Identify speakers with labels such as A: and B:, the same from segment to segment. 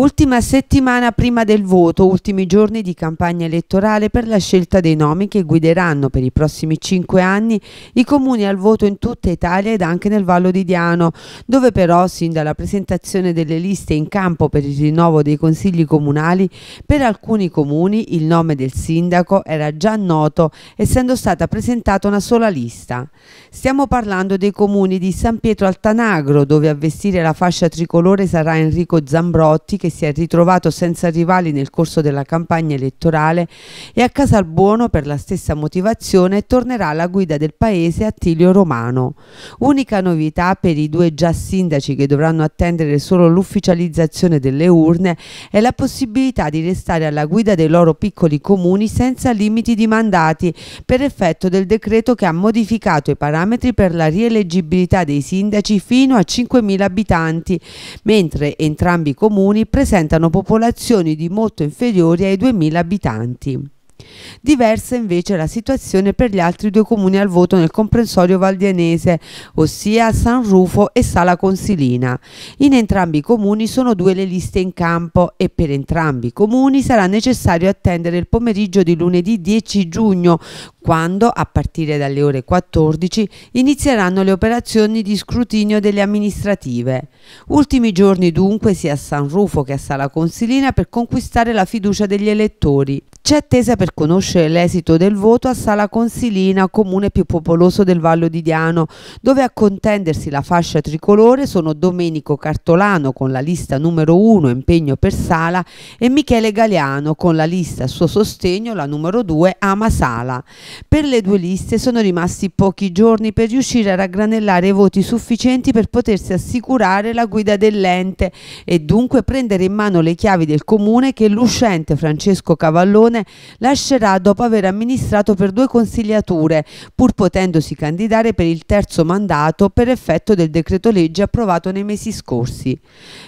A: Ultima settimana prima del voto, ultimi giorni di campagna elettorale per la scelta dei nomi che guideranno per i prossimi cinque anni i comuni al voto in tutta Italia ed anche nel Vallo di Diano, dove però sin dalla presentazione delle liste in campo per il rinnovo dei consigli comunali, per alcuni comuni il nome del sindaco era già noto, essendo stata presentata una sola lista. Stiamo parlando dei comuni di San Pietro Altanagro, dove a vestire la fascia tricolore sarà Enrico Zambrotti che che si è ritrovato senza rivali nel corso della campagna elettorale e a Casalbuono per la stessa motivazione tornerà alla guida del paese Attilio Romano. Unica novità per i due già sindaci che dovranno attendere solo l'ufficializzazione delle urne è la possibilità di restare alla guida dei loro piccoli comuni senza limiti di mandati per effetto del decreto che ha modificato i parametri per la rieleggibilità dei sindaci fino a 5.000 abitanti, mentre entrambi i comuni rappresentano popolazioni di molto inferiori ai 2.000 abitanti. Diversa invece la situazione per gli altri due comuni al voto nel comprensorio valdianese, ossia San Rufo e Sala Consilina. In entrambi i comuni sono due le liste in campo e per entrambi i comuni sarà necessario attendere il pomeriggio di lunedì 10 giugno, quando, a partire dalle ore 14, inizieranno le operazioni di scrutinio delle amministrative. Ultimi giorni dunque sia a San Rufo che a Sala Consilina per conquistare la fiducia degli elettori. C'è attesa per conoscere l'esito del voto a Sala Consilina, comune più popoloso del Vallo di Diano, dove a contendersi la fascia tricolore sono Domenico Cartolano con la lista numero 1 impegno per Sala e Michele Galeano con la lista a suo sostegno la numero 2 Ama Sala. Per le due liste sono rimasti pochi giorni per riuscire a raggranellare i voti sufficienti per potersi assicurare la guida dell'ente e dunque prendere in mano le chiavi del comune che l'uscente Francesco Cavallone Regione lascerà dopo aver amministrato per due consigliature, pur potendosi candidare per il terzo mandato per effetto del decreto legge approvato nei mesi scorsi.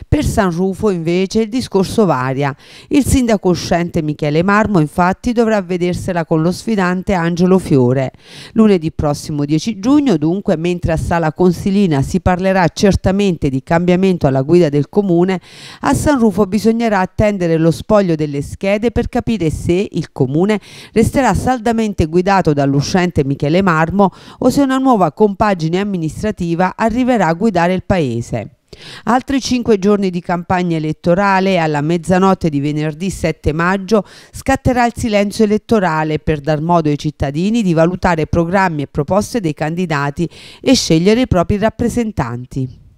A: Per San Rufo invece il discorso varia. Il sindaco uscente Michele Marmo infatti dovrà vedersela con lo sfidante Angelo Fiore. Lunedì prossimo 10 giugno dunque, mentre a Sala Consilina si parlerà certamente di cambiamento alla guida del comune, a San Rufo bisognerà attendere lo spoglio delle schede per capire se se il comune resterà saldamente guidato dall'uscente Michele Marmo o se una nuova compagine amministrativa arriverà a guidare il paese. Altri cinque giorni di campagna elettorale alla mezzanotte di venerdì 7 maggio scatterà il silenzio elettorale per dar modo ai cittadini di valutare programmi e proposte dei candidati e scegliere i propri rappresentanti.